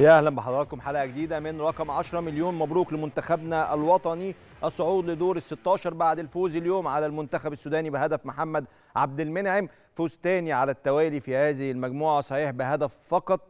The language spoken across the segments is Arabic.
يا اهلا بحضراتكم حلقه جديده من رقم 10 مليون مبروك لمنتخبنا الوطني الصعود لدور ال 16 بعد الفوز اليوم على المنتخب السوداني بهدف محمد عبد المنعم فوز تاني على التوالي في هذه المجموعه صحيح بهدف فقط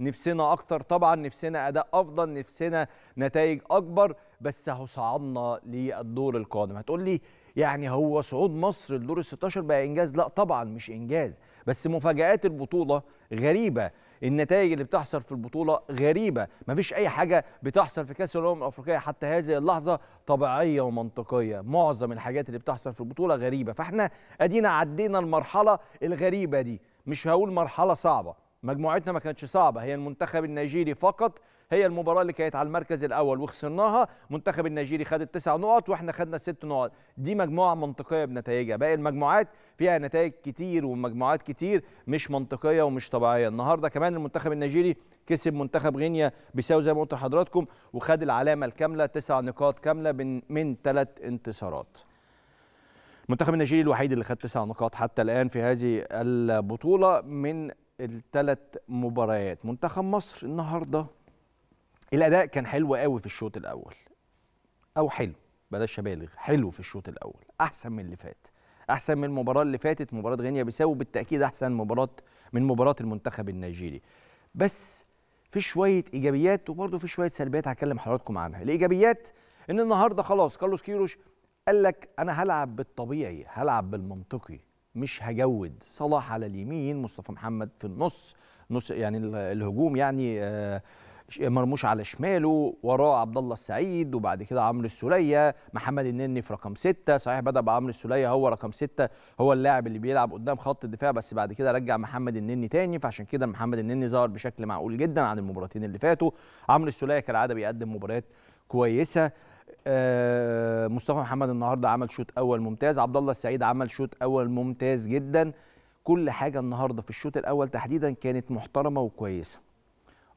نفسنا اكتر طبعا نفسنا اداء افضل نفسنا نتائج اكبر بس اهو صعدنا للدور القادم هتقول لي يعني هو صعود مصر لدور ال 16 بقى انجاز لا طبعا مش انجاز بس مفاجات البطوله غريبه النتائج اللي بتحصل في البطوله غريبه مفيش اي حاجه بتحصل في كاس الامم الافريقيه حتى هذه اللحظه طبيعيه ومنطقيه معظم الحاجات اللي بتحصل في البطوله غريبه فاحنا ادينا عدينا المرحله الغريبه دي مش هقول مرحله صعبه مجموعتنا ما كانتش صعبه هي المنتخب النيجيري فقط هي المباراه اللي كانت على المركز الاول وخسرناها منتخب النيجيري خد التسع نقط واحنا خدنا الست نقط دي مجموعه منطقيه بنتائجها باقي المجموعات فيها نتائج كتير ومجموعات كتير مش منطقيه ومش طبيعيه النهارده كمان المنتخب النيجيري كسب منتخب غينيا بيساو زي ما قلت لحضراتكم وخد العلامه الكامله تسع نقاط كامله من من ثلاث انتصارات المنتخب النيجيري الوحيد اللي خد تسع نقاط حتى الان في هذه البطوله من الثلاث مباريات منتخب مصر النهارده الاداء كان حلو قوي في الشوط الاول او حلو بلاش ابالغ حلو في الشوط الاول احسن من اللي فات احسن من المباراه اللي فاتت مباراه غينيا بيساو بالتاكيد احسن مباراه من مباراه المنتخب النيجيري بس في شويه ايجابيات وبرده في شويه سلبيات هكلم حضراتكم عنها الايجابيات ان النهارده خلاص كارلوس كيروش قال لك انا هلعب بالطبيعي هلعب بالمنطقي مش هجود صلاح على اليمين مصطفى محمد في النص نص يعني الهجوم يعني آه مرموش على شماله وراه عبد الله السعيد وبعد كده عمرو السوليه محمد النني في رقم ستة صحيح بدا بعمرو السوليه هو رقم ستة هو اللاعب اللي بيلعب قدام خط الدفاع بس بعد كده رجع محمد النني تاني فعشان كده محمد النني ظهر بشكل معقول جدا عن المباراتين اللي فاتوا عمرو السوليه كالعاده بيقدم مباريات كويسه آه مصطفى محمد النهارده عمل شوط اول ممتاز عبد الله السعيد عمل شوط اول ممتاز جدا كل حاجه النهارده في الشوط الاول تحديدا كانت محترمه وكويسه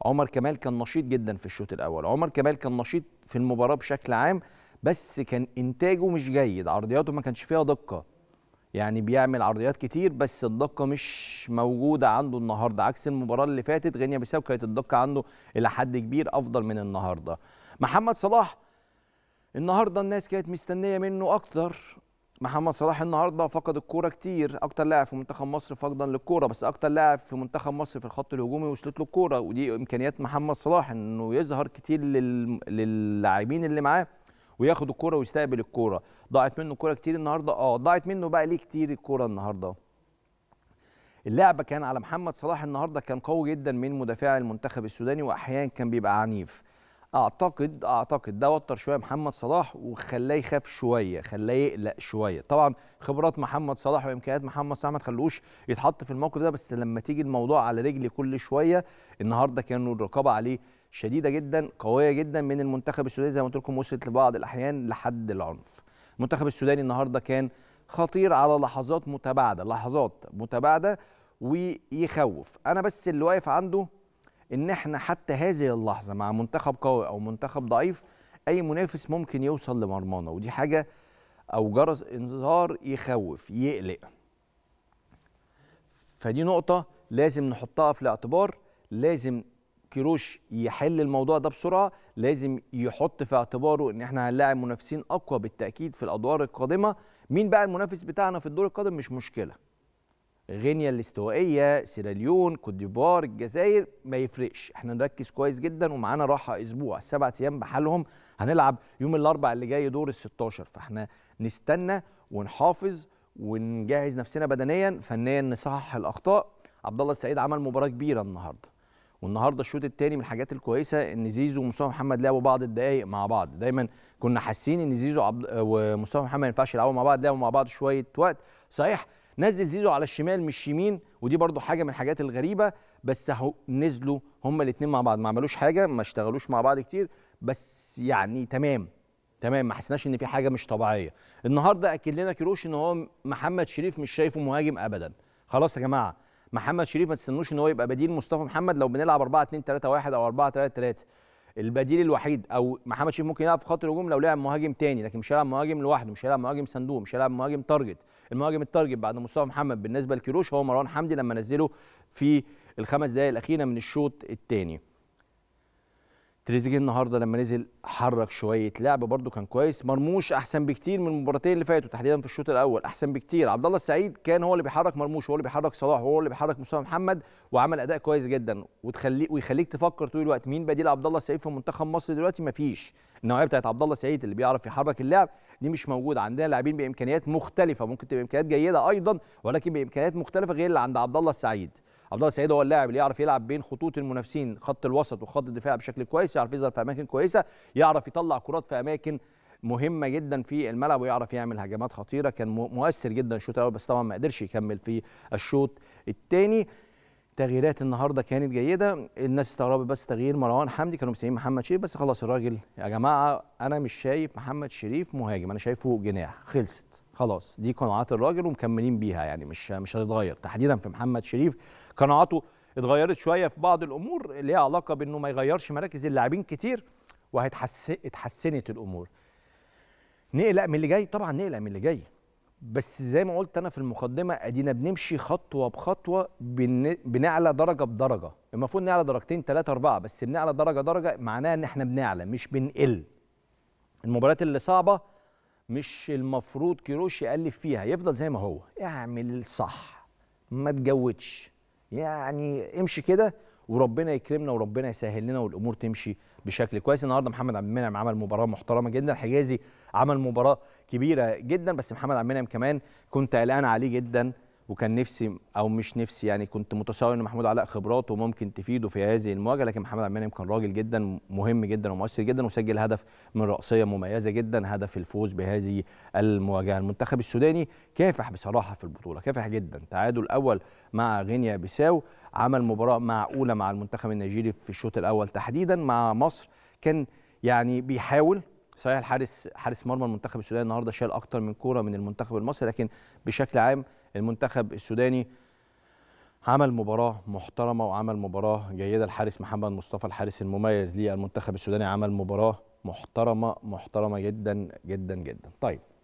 عمر كمال كان نشيط جدا في الشوط الاول عمر كمال كان نشيط في المباراه بشكل عام بس كان انتاجه مش جيد عرضياته ما كانش فيها دقه يعني بيعمل عرضيات كتير بس الدقه مش موجوده عنده النهارده عكس المباراه اللي فاتت غينيا بيساو كانت الدقه عنده الى حد كبير افضل من النهارده محمد صلاح النهارده الناس كانت مستنيه منه اكتر محمد صلاح النهارده فقد الكوره كتير اكتر لاعب في منتخب مصر فقدا للكوره بس اكتر لاعب في منتخب مصر في الخط الهجومي وصلت له الكوره ودي امكانيات محمد صلاح انه يظهر كتير للاعبين اللي معاه وياخد الكوره ويستقبل الكوره ضاعت منه كوره كتير النهارده اه ضاعت منه بقى ليه كتير الكوره النهارده اللعبه كان على محمد صلاح النهارده كان قوي جدا من مدافع المنتخب السوداني واحيانا كان بيبقى عنيف اعتقد اعتقد ده وتر شويه محمد صلاح وخلاه يخاف شويه خلاه يقلق شويه طبعا خبرات محمد صلاح وامكانيات محمد صلاح ما تخلوش يتحط في الموقف ده بس لما تيجي الموضوع على رجلي كل شويه النهارده كانوا الرقابه عليه شديده جدا قويه جدا من المنتخب السوداني زي ما قلت لكم وصلت لبعض الاحيان لحد العنف المنتخب السوداني النهارده كان خطير على لحظات متباعده لحظات متباعده ويخوف انا بس اللي واقف عنده ان احنا حتى هذه اللحظه مع منتخب قوي او منتخب ضعيف اي منافس ممكن يوصل لمرمانا ودي حاجه او جرس انذار يخوف يقلق فدي نقطه لازم نحطها في الاعتبار لازم كيروش يحل الموضوع ده بسرعه لازم يحط في اعتباره ان احنا هنلاعب منافسين اقوى بالتاكيد في الادوار القادمه مين بقى المنافس بتاعنا في الدور القادم مش مشكله غينيا الاستوائيه سيراليون كوت ديفوار الجزائر ما يفرقش احنا نركز كويس جدا ومعانا راحه اسبوع السبع ايام بحالهم هنلعب يوم الاربع اللي جاي دور ال 16 فاحنا نستنى ونحافظ ونجهز نفسنا بدنيا فنيا نصحح الاخطاء عبد الله السعيد عمل مباراه كبيره النهارده والنهارده الشوط الثاني من الحاجات الكويسه ان زيزو ومصطفى محمد لعبوا بعض الدقائق مع بعض دايما كنا حاسين ان زيزو ومصطفى محمد ما ينفعش يلعبوا مع بعض لعبوا مع بعض شويه وقت صحيح نزل زيزو على الشمال مش يمين ودي برضو حاجه من الحاجات الغريبه بس اهو نزلوا هما الاثنين مع بعض ما عملوش حاجه ما اشتغلوش مع بعض كتير بس يعني تمام تمام ما حسناش ان في حاجه مش طبيعيه النهارده اكد لنا كيروش ان هو محمد شريف مش شايفه مهاجم ابدا خلاص يا جماعه محمد شريف ما تستنوش ان هو يبقى بديل مصطفى محمد لو بنلعب 4 2 3 1 او 4 3 3 البديل الوحيد او محمد شريف ممكن يلعب في خط الهجوم لو لعب مهاجم تاني لكن مش هيلعب مهاجم لوحده مش هيلعب مهاجم صندوق مش هيلعب مهاجم تارجت المهاجم التارجت بعد مصطفى محمد بالنسبه لكيروش هو مروان حمدي لما نزله في الخمس دقائق الاخيره من الشوط الثاني تريزيجيه النهارده لما نزل حرك شويه لعب برده كان كويس مرموش احسن بكتير من المباراتين اللي فاتوا تحديدا في الشوط الاول احسن بكتير عبد الله السعيد كان هو اللي بيحرك مرموش هو اللي بيحرك صلاح هو اللي بيحرك مصطفى محمد وعمل اداء كويس جدا وتخليك ويخليك تفكر طول الوقت مين بديل عبد الله السعيد في منتخب مصر دلوقتي مفيش النوعيه بتاعت عبد الله السعيد اللي بيعرف يحرك اللعب دي مش موجوده عندنا لاعبين بامكانيات مختلفه ممكن تبقى امكانيات جيده ايضا ولكن بامكانيات مختلفه غير اللي عند عبد الله السعيد عبد الله السعيد هو اللاعب اللي يعرف يلعب بين خطوط المنافسين خط الوسط وخط الدفاع بشكل كويس يعرف يظهر في اماكن كويسه يعرف يطلع كرات في اماكن مهمه جدا في الملعب ويعرف يعمل هجمات خطيره كان مؤثر جدا الشوط الاول بس طبعا ما قدرش يكمل في الشوط الثاني تغييرات النهارده كانت جيده الناس استغربت بس تغيير مروان حمدي كانوا مسميين محمد شريف بس خلاص الراجل يا جماعه انا مش شايف محمد شريف مهاجم انا شايفه جناح خلصت خلاص دي قناعات الراجل ومكملين بيها يعني مش مش هتتغير تحديدا في محمد شريف قناعاته اتغيرت شويه في بعض الامور ليها علاقه بانه ما يغيرش مراكز اللاعبين كتير وهتحسنت الامور نقلق من اللي جاي طبعا نقلق من اللي جاي بس زي ما قلت انا في المقدمه ادينا بنمشي خطوه بخطوه بنعلى درجه بدرجه المفروض نعلى درجتين ثلاثه اربعه بس بنعلى درجه درجه معناها ان احنا بنعلى مش بنقل المباريات اللي صعبه مش المفروض كيروش يقلب فيها يفضل زي ما هو اعمل الصح ما تجودش يعني امشي كده وربنا يكرمنا وربنا يسهل لنا والامور تمشي بشكل كويس النهارده محمد عبد المنعم عمل مباراه محترمه جدا حجازي عمل مباراه كبيره جدا بس محمد عبد المنعم كمان كنت قلقان عليه جدا وكان نفسي او مش نفسي يعني كنت متصور ان محمود علاء خبراته ممكن تفيده في هذه المواجهه لكن محمد عبد المنعم كان راجل جدا مهم جدا ومؤثر جدا وسجل هدف من راسيه مميزه جدا هدف الفوز بهذه المواجهه المنتخب السوداني كافح بصراحه في البطوله كافح جدا تعادل اول مع غينيا بيساو عمل مباراه معقوله مع المنتخب النيجيري في الشوط الاول تحديدا مع مصر كان يعني بيحاول صحيح الحارس حارس مرمى المنتخب السوداني النهارده شال اكتر من كوره من المنتخب المصري لكن بشكل عام المنتخب السوداني عمل مباراة محترمة وعمل مباراة جيدة الحارس محمد مصطفى الحارس المميز للمنتخب السوداني عمل مباراة محترمة محترمة جدا جدا جدا طيب